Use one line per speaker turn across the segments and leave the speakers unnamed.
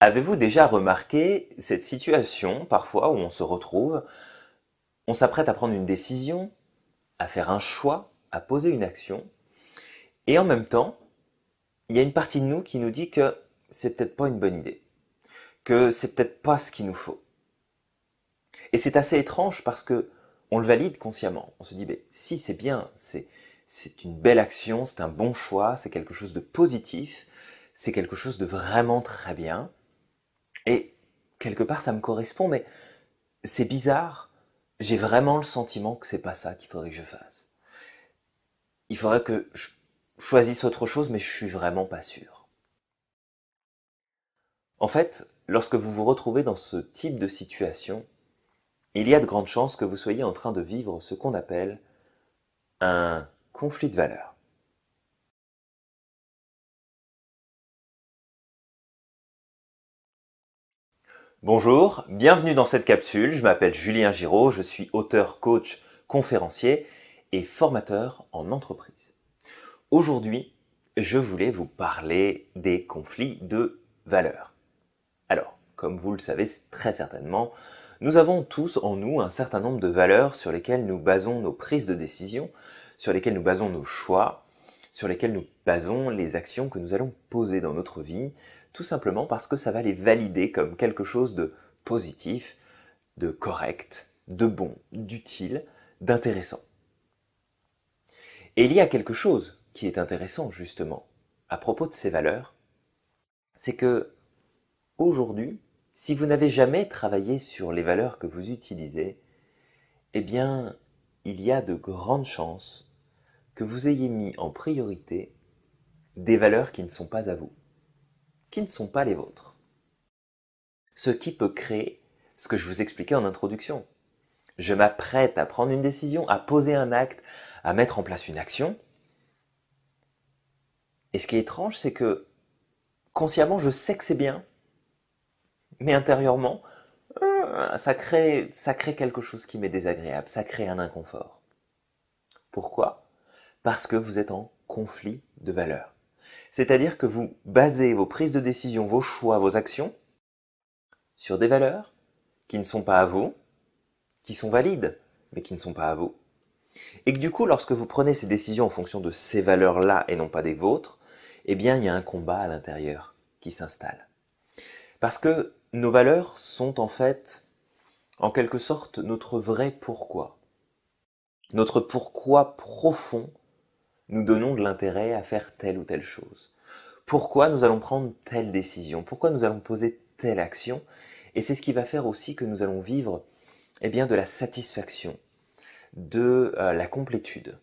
Avez-vous déjà remarqué cette situation parfois où on se retrouve, on s'apprête à prendre une décision, à faire un choix, à poser une action, et en même temps, il y a une partie de nous qui nous dit que c'est peut-être pas une bonne idée, que c'est peut-être pas ce qu'il nous faut. Et c'est assez étrange parce que on le valide consciemment. On se dit, si c'est bien, c'est une belle action, c'est un bon choix, c'est quelque chose de positif, c'est quelque chose de vraiment très bien. Et quelque part, ça me correspond, mais c'est bizarre. J'ai vraiment le sentiment que c'est pas ça qu'il faudrait que je fasse. Il faudrait que je choisisse autre chose, mais je suis vraiment pas sûr. En fait, lorsque vous vous retrouvez dans ce type de situation, il y a de grandes chances que vous soyez en train de vivre ce qu'on appelle un conflit de valeurs. Bonjour, bienvenue dans cette capsule. Je m'appelle Julien Giraud, je suis auteur, coach, conférencier et formateur en entreprise. Aujourd'hui, je voulais vous parler des conflits de valeurs. Alors, comme vous le savez très certainement, nous avons tous en nous un certain nombre de valeurs sur lesquelles nous basons nos prises de décision, sur lesquelles nous basons nos choix, sur lesquelles nous basons les actions que nous allons poser dans notre vie, tout simplement parce que ça va les valider comme quelque chose de positif, de correct, de bon, d'utile, d'intéressant. Et il y a quelque chose qui est intéressant justement à propos de ces valeurs, c'est que aujourd'hui, si vous n'avez jamais travaillé sur les valeurs que vous utilisez, eh bien, il y a de grandes chances que vous ayez mis en priorité des valeurs qui ne sont pas à vous qui ne sont pas les vôtres. Ce qui peut créer ce que je vous expliquais en introduction. Je m'apprête à prendre une décision, à poser un acte, à mettre en place une action. Et ce qui est étrange, c'est que consciemment, je sais que c'est bien, mais intérieurement, euh, ça crée, quelque chose qui m'est désagréable, ça crée un inconfort. Pourquoi Parce que vous êtes en conflit de valeurs. C'est-à-dire que vous basez vos prises de décision, vos choix, vos actions sur des valeurs qui ne sont pas à vous, qui sont valides, mais qui ne sont pas à vous. Et que du coup, lorsque vous prenez ces décisions en fonction de ces valeurs-là et non pas des vôtres, eh bien, il y a un combat à l'intérieur qui s'installe. Parce que nos valeurs sont en fait, en quelque sorte, notre vrai pourquoi. Notre pourquoi profond nous donnons de l'intérêt à faire telle ou telle chose Pourquoi nous allons prendre telle décision Pourquoi nous allons poser telle action Et c'est ce qui va faire aussi que nous allons vivre eh bien, de la satisfaction, de euh, la complétude.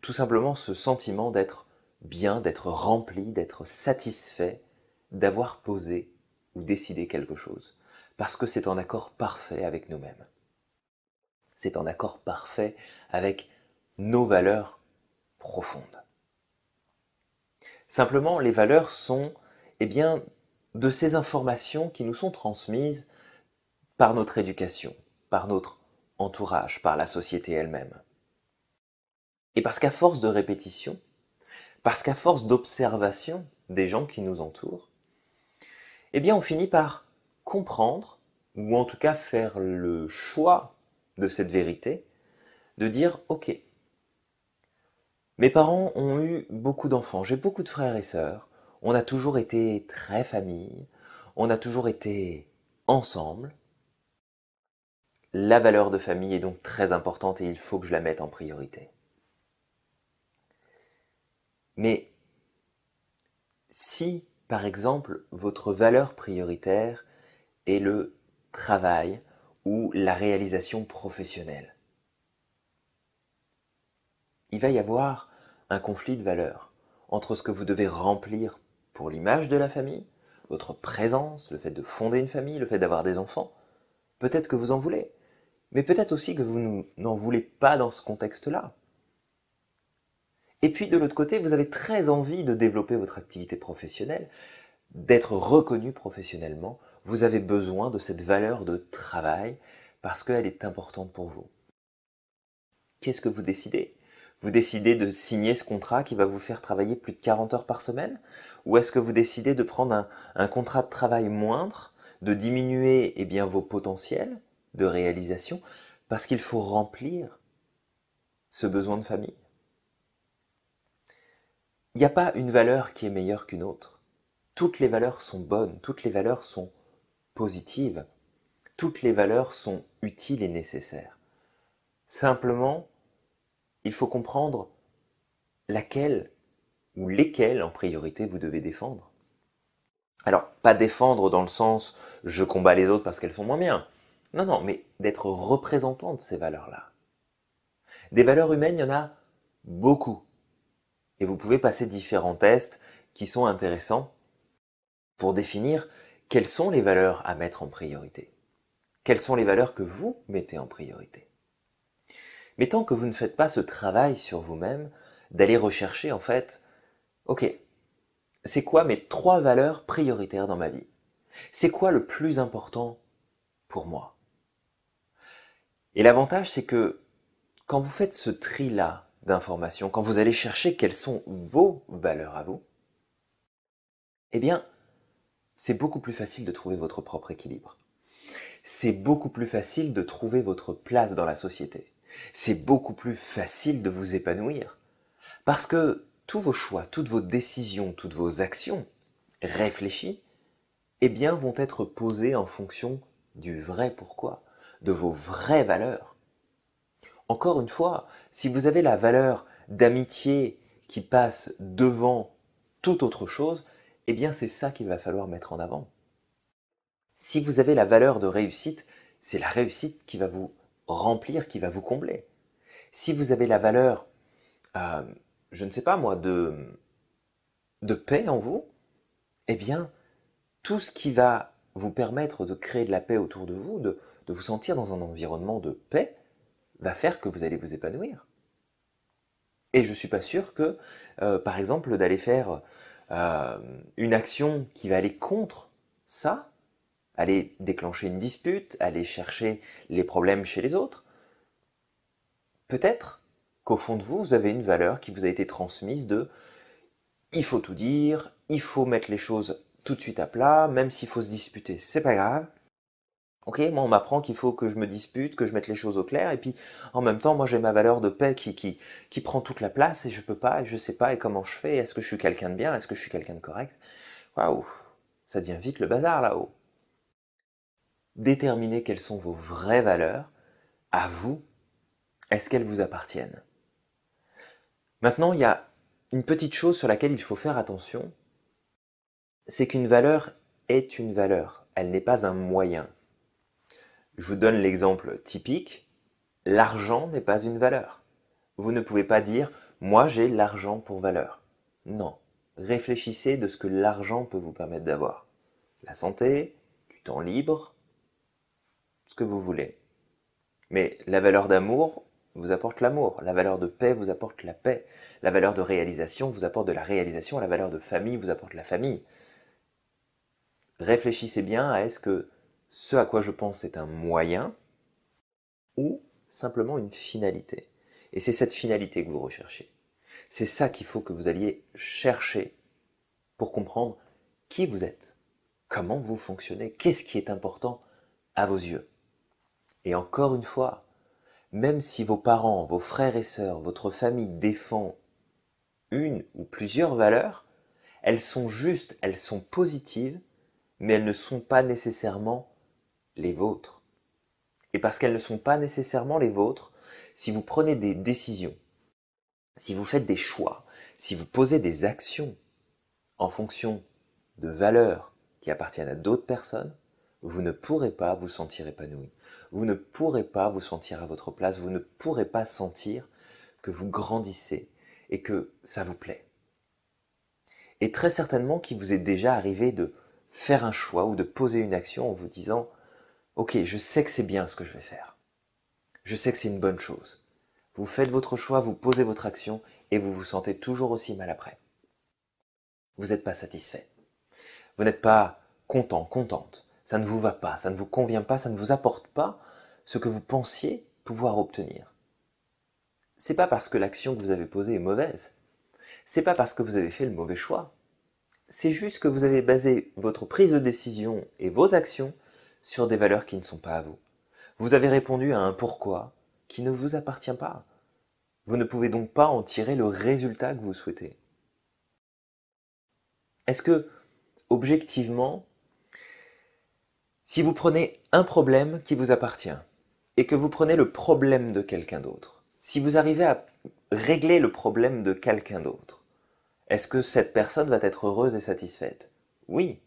Tout simplement ce sentiment d'être bien, d'être rempli, d'être satisfait, d'avoir posé ou décidé quelque chose. Parce que c'est en accord parfait avec nous-mêmes. C'est en accord parfait avec nos valeurs profonde. Simplement, les valeurs sont, eh bien, de ces informations qui nous sont transmises par notre éducation, par notre entourage, par la société elle-même. Et parce qu'à force de répétition, parce qu'à force d'observation des gens qui nous entourent, eh bien, on finit par comprendre, ou en tout cas faire le choix de cette vérité, de dire, OK, mes parents ont eu beaucoup d'enfants, j'ai beaucoup de frères et sœurs. On a toujours été très famille, on a toujours été ensemble. La valeur de famille est donc très importante et il faut que je la mette en priorité. Mais si, par exemple, votre valeur prioritaire est le travail ou la réalisation professionnelle, il va y avoir un conflit de valeurs entre ce que vous devez remplir pour l'image de la famille, votre présence, le fait de fonder une famille, le fait d'avoir des enfants. Peut-être que vous en voulez, mais peut-être aussi que vous n'en voulez pas dans ce contexte-là. Et puis de l'autre côté, vous avez très envie de développer votre activité professionnelle, d'être reconnu professionnellement. Vous avez besoin de cette valeur de travail parce qu'elle est importante pour vous. Qu'est-ce que vous décidez vous décidez de signer ce contrat qui va vous faire travailler plus de 40 heures par semaine Ou est-ce que vous décidez de prendre un, contrat de travail moindre, de diminuer eh bien, vos potentiels de réalisation parce qu'il faut remplir ce besoin de famille Il n'y a pas une valeur qui est meilleure qu'une autre. Toutes les valeurs sont bonnes, toutes les valeurs sont positives, toutes les valeurs sont utiles et nécessaires. Simplement, il faut comprendre laquelle ou lesquelles en priorité vous devez défendre. Alors, pas défendre dans le sens je combats les autres parce qu'elles sont moins bien. Non, non, mais d'être représentant de ces valeurs-là. Des valeurs humaines, il y en a beaucoup. Et vous pouvez passer différents tests qui sont intéressants pour définir quelles sont les valeurs à mettre en priorité. Quelles sont les valeurs que vous mettez en priorité. Mais tant que vous ne faites pas ce travail sur vous-même, d'aller rechercher en fait, ok, c'est quoi mes trois valeurs prioritaires dans ma vie C'est quoi le plus important pour moi Et l'avantage, c'est que quand vous faites ce tri-là d'informations, quand vous allez chercher quelles sont vos valeurs à vous, eh bien, c'est beaucoup plus facile de trouver votre propre équilibre. C'est beaucoup plus facile de trouver votre place dans la société c'est beaucoup plus facile de vous épanouir. Parce que tous vos choix, toutes vos décisions, toutes vos actions réfléchies, eh bien, vont être posées en fonction du vrai pourquoi, de vos vraies valeurs. Encore une fois, si vous avez la valeur d'amitié qui passe devant toute autre chose, eh bien, c'est ça qu'il va falloir mettre en avant. Si vous avez la valeur de réussite, c'est la réussite qui va vous remplir qui va vous combler. Si vous avez la valeur, euh, je ne sais pas moi, de, de paix en vous, eh bien, tout ce qui va vous permettre de créer de la paix autour de vous, de, vous sentir dans un environnement de paix, va faire que vous allez vous épanouir. Et je ne suis pas sûr que, euh, par exemple, d'aller faire euh, une action qui va aller contre ça, aller déclencher une dispute, aller chercher les problèmes chez les autres. Peut-être qu'au fond de vous, vous avez une valeur qui vous a été transmise de il faut tout dire, il faut mettre les choses tout de suite à plat, même s'il faut se disputer, c'est pas grave. Ok, moi on m'apprend qu'il faut que je me dispute, que je mette les choses au clair, et puis en même temps, moi j'ai ma valeur de paix qui, qui, qui prend toute la place, et je peux pas, et je sais pas, et comment je fais, est-ce que je suis quelqu'un de bien, est-ce que je suis quelqu'un de correct Waouh, ça devient vite le bazar là-haut déterminer quelles sont vos vraies valeurs, à vous, est-ce qu'elles vous appartiennent Maintenant, il y a une petite chose sur laquelle il faut faire attention, c'est qu'une valeur est une valeur, elle n'est pas un moyen. Je vous donne l'exemple typique, l'argent n'est pas une valeur. Vous ne pouvez pas dire ⁇ moi j'ai l'argent pour valeur ⁇ Non, réfléchissez de ce que l'argent peut vous permettre d'avoir. La santé, du temps libre, ce que vous voulez. Mais la valeur d'amour vous apporte l'amour, la valeur de paix vous apporte la paix, la valeur de réalisation vous apporte de la réalisation, la valeur de famille vous apporte la famille. Réfléchissez bien à est-ce que ce à quoi je pense est un moyen ou simplement une finalité. Et c'est cette finalité que vous recherchez. C'est ça qu'il faut que vous alliez chercher pour comprendre qui vous êtes, comment vous fonctionnez, qu'est-ce qui est important à vos yeux. Et encore une fois, même si vos parents, vos frères et sœurs, votre famille défend une ou plusieurs valeurs, elles sont justes, elles sont positives, mais elles ne sont pas nécessairement les vôtres. Et parce qu'elles ne sont pas nécessairement les vôtres, si vous prenez des décisions, si vous faites des choix, si vous posez des actions en fonction de valeurs qui appartiennent à d'autres personnes, vous ne pourrez pas vous sentir épanoui. Vous ne pourrez pas vous sentir à votre place. Vous ne pourrez pas sentir que vous grandissez et que ça vous plaît. Et très certainement qu'il vous est déjà arrivé de faire un choix ou de poser une action en vous disant Ok, je sais que c'est bien ce que je vais faire. Je sais que c'est une bonne chose. Vous faites votre choix, vous posez votre action et vous vous sentez toujours aussi mal après. Vous n'êtes pas satisfait. Vous n'êtes pas content, contente ça ne vous va pas, ça ne vous convient pas, ça ne vous apporte pas ce que vous pensiez pouvoir obtenir. C'est pas parce que l'action que vous avez posée est mauvaise. C'est pas parce que vous avez fait le mauvais choix. C'est juste que vous avez basé votre prise de décision et vos actions sur des valeurs qui ne sont pas à vous. Vous avez répondu à un pourquoi qui ne vous appartient pas. Vous ne pouvez donc pas en tirer le résultat que vous souhaitez. Est-ce que, objectivement, si vous prenez un problème qui vous appartient et que vous prenez le problème de quelqu'un d'autre, si vous arrivez à régler le problème de quelqu'un d'autre, est-ce que cette personne va être heureuse et satisfaite Oui.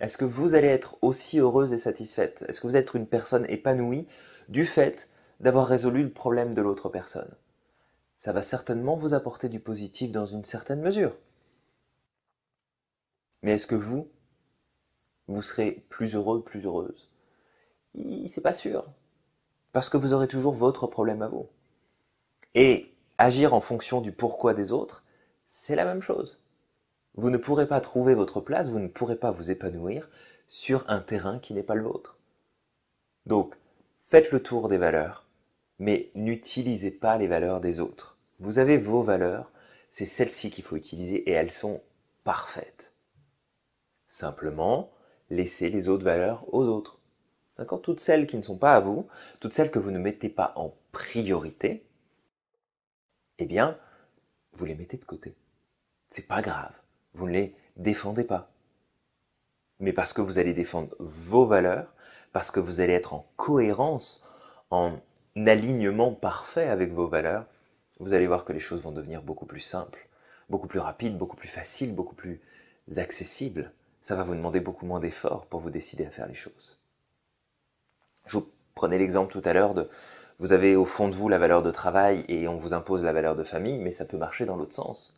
Est-ce que vous allez être aussi heureuse et satisfaite Est-ce que vous êtes une personne épanouie du fait d'avoir résolu le problème de l'autre personne Ça va certainement vous apporter du positif dans une certaine mesure. Mais est-ce que vous, vous serez plus heureux, plus heureuse C'est pas sûr. Parce que vous aurez toujours votre problème à vous. Et agir en fonction du pourquoi des autres, c'est la même chose. Vous ne pourrez pas trouver votre place, vous ne pourrez pas vous épanouir sur un terrain qui n'est pas le vôtre. Donc, faites le tour des valeurs, mais n'utilisez pas les valeurs des autres. Vous avez vos valeurs, c'est celles-ci qu'il faut utiliser et elles sont parfaites. Simplement, laissez les autres valeurs aux autres. D'accord Toutes celles qui ne sont pas à vous, toutes celles que vous ne mettez pas en priorité, eh bien, vous les mettez de côté. C'est pas grave. Vous ne les défendez pas. Mais parce que vous allez défendre vos valeurs, parce que vous allez être en cohérence, en alignement parfait avec vos valeurs, vous allez voir que les choses vont devenir beaucoup plus simples, beaucoup plus rapides, beaucoup plus faciles, beaucoup plus accessibles ça va vous demander beaucoup moins d'efforts pour vous décider à faire les choses. Je vous prenais l'exemple tout à l'heure de vous avez au fond de vous la valeur de travail et on vous impose la valeur de famille, mais ça peut marcher dans l'autre sens.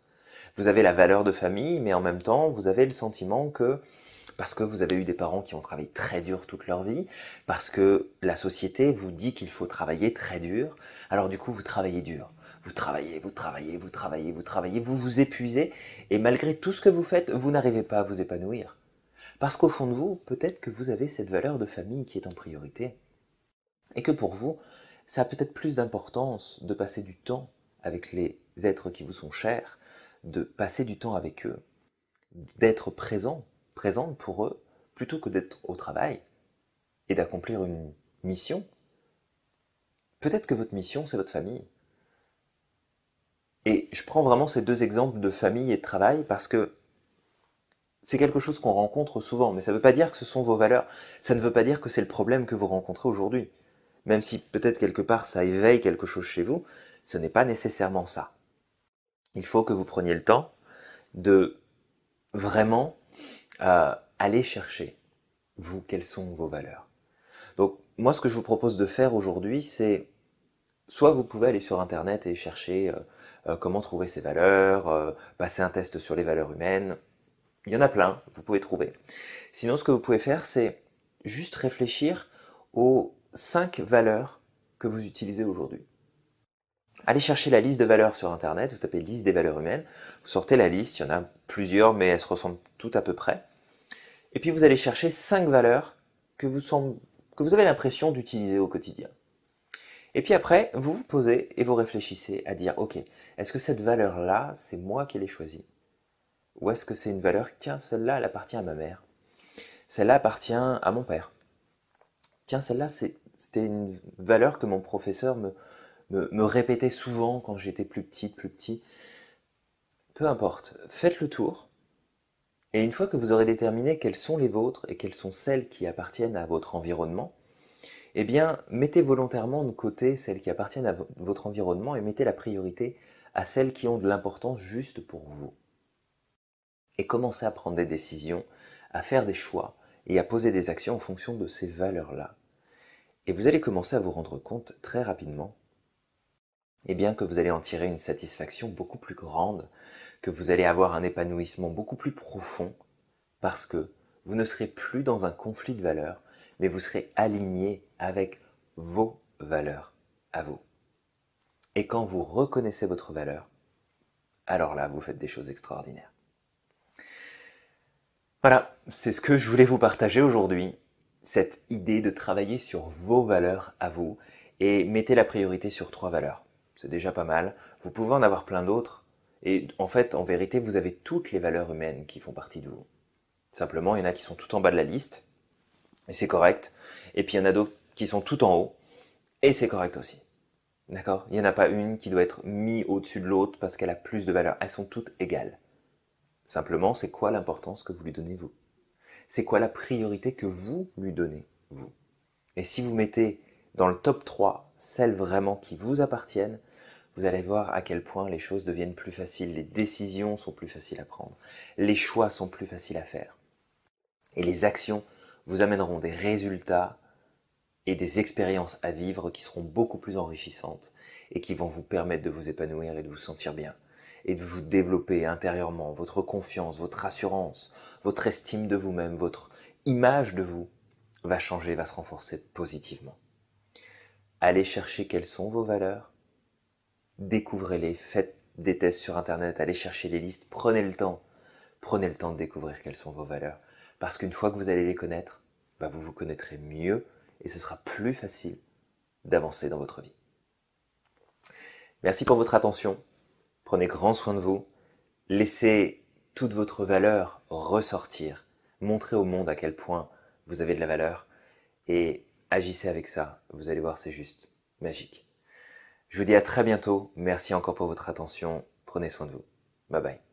Vous avez la valeur de famille, mais en même temps, vous avez le sentiment que parce que vous avez eu des parents qui ont travaillé très dur toute leur vie, parce que la société vous dit qu'il faut travailler très dur, alors du coup vous travaillez dur. Vous travaillez, vous travaillez, vous travaillez, vous travaillez, vous vous épuisez, et malgré tout ce que vous faites, vous n'arrivez pas à vous épanouir. Parce qu'au fond de vous, peut-être que vous avez cette valeur de famille qui est en priorité, et que pour vous, ça a peut-être plus d'importance de passer du temps avec les êtres qui vous sont chers, de passer du temps avec eux, d'être présent, présente pour eux, plutôt que d'être au travail et d'accomplir une mission. Peut-être que votre mission, c'est votre famille. Et je prends vraiment ces deux exemples de famille et de travail parce que c'est quelque chose qu'on rencontre souvent, mais ça ne veut pas dire que ce sont vos valeurs, ça ne veut pas dire que c'est le problème que vous rencontrez aujourd'hui. Même si peut-être quelque part ça éveille quelque chose chez vous, ce n'est pas nécessairement ça. Il faut que vous preniez le temps de vraiment euh, aller chercher, vous, quelles sont vos valeurs. Donc moi, ce que je vous propose de faire aujourd'hui, c'est Soit vous pouvez aller sur Internet et chercher euh, euh, comment trouver ces valeurs, euh, passer un test sur les valeurs humaines. Il y en a plein, vous pouvez trouver. Sinon, ce que vous pouvez faire, c'est juste réfléchir aux cinq valeurs que vous utilisez aujourd'hui. Allez chercher la liste de valeurs sur Internet, vous tapez liste des valeurs humaines, vous sortez la liste, il y en a plusieurs, mais elles se ressemblent toutes à peu près. Et puis vous allez chercher cinq valeurs que vous, que vous avez l'impression d'utiliser au quotidien. Et puis après, vous vous posez et vous réfléchissez à dire, ok, est-ce que cette valeur-là, c'est moi qui l'ai choisie Ou est-ce que c'est une valeur, tiens, celle-là, elle appartient à ma mère Celle-là appartient à mon père Tiens, celle-là, c'était une valeur que mon professeur me, me, répétait souvent quand j'étais plus petite, plus petit. Peu importe, faites le tour. Et une fois que vous aurez déterminé quelles sont les vôtres et quelles sont celles qui appartiennent à votre environnement, eh bien, mettez volontairement de côté celles qui appartiennent à votre environnement et mettez la priorité à celles qui ont de l'importance juste pour vous. Et commencez à prendre des décisions, à faire des choix et à poser des actions en fonction de ces valeurs-là. Et vous allez commencer à vous rendre compte très rapidement eh bien que vous allez en tirer une satisfaction beaucoup plus grande, que vous allez avoir un épanouissement beaucoup plus profond, parce que vous ne serez plus dans un conflit de valeurs, mais vous serez aligné avec vos valeurs à vous. Et quand vous reconnaissez votre valeur, alors là, vous faites des choses extraordinaires. Voilà, c'est ce que je voulais vous partager aujourd'hui, cette idée de travailler sur vos valeurs à vous et mettez la priorité sur trois valeurs. C'est déjà pas mal. Vous pouvez en avoir plein d'autres. Et en fait, en vérité, vous avez toutes les valeurs humaines qui font partie de vous. Simplement, il y en a qui sont tout en bas de la liste, et c'est correct. Et puis il y en a d'autres qui sont tout en haut, et c'est correct aussi. D'accord Il n'y en a pas une qui doit être mise au-dessus de l'autre parce qu'elle a plus de valeur. Elles sont toutes égales. Simplement, c'est quoi l'importance que vous lui donnez vous C'est quoi la priorité que vous lui donnez vous Et si vous mettez dans le top 3 celles vraiment qui vous appartiennent, vous allez voir à quel point les choses deviennent plus faciles, les décisions sont plus faciles à prendre, les choix sont plus faciles à faire. Et les actions vous amèneront des résultats et des expériences à vivre qui seront beaucoup plus enrichissantes et qui vont vous permettre de vous épanouir et de vous sentir bien et de vous développer intérieurement votre confiance, votre assurance, votre estime de vous-même, votre image de vous va changer, va se renforcer positivement. Allez chercher quelles sont vos valeurs, découvrez-les, faites des tests sur Internet, allez chercher les listes, prenez le temps, prenez le temps de découvrir quelles sont vos valeurs, parce qu'une fois que vous allez les connaître, bah, vous vous connaîtrez mieux et ce sera plus facile d'avancer dans votre vie. Merci pour votre attention. Prenez grand soin de vous. Laissez toute votre valeur ressortir. Montrez au monde à quel point vous avez de la valeur. Et agissez avec ça. Vous allez voir, c'est juste magique. Je vous dis à très bientôt. Merci encore pour votre attention. Prenez soin de vous. Bye bye.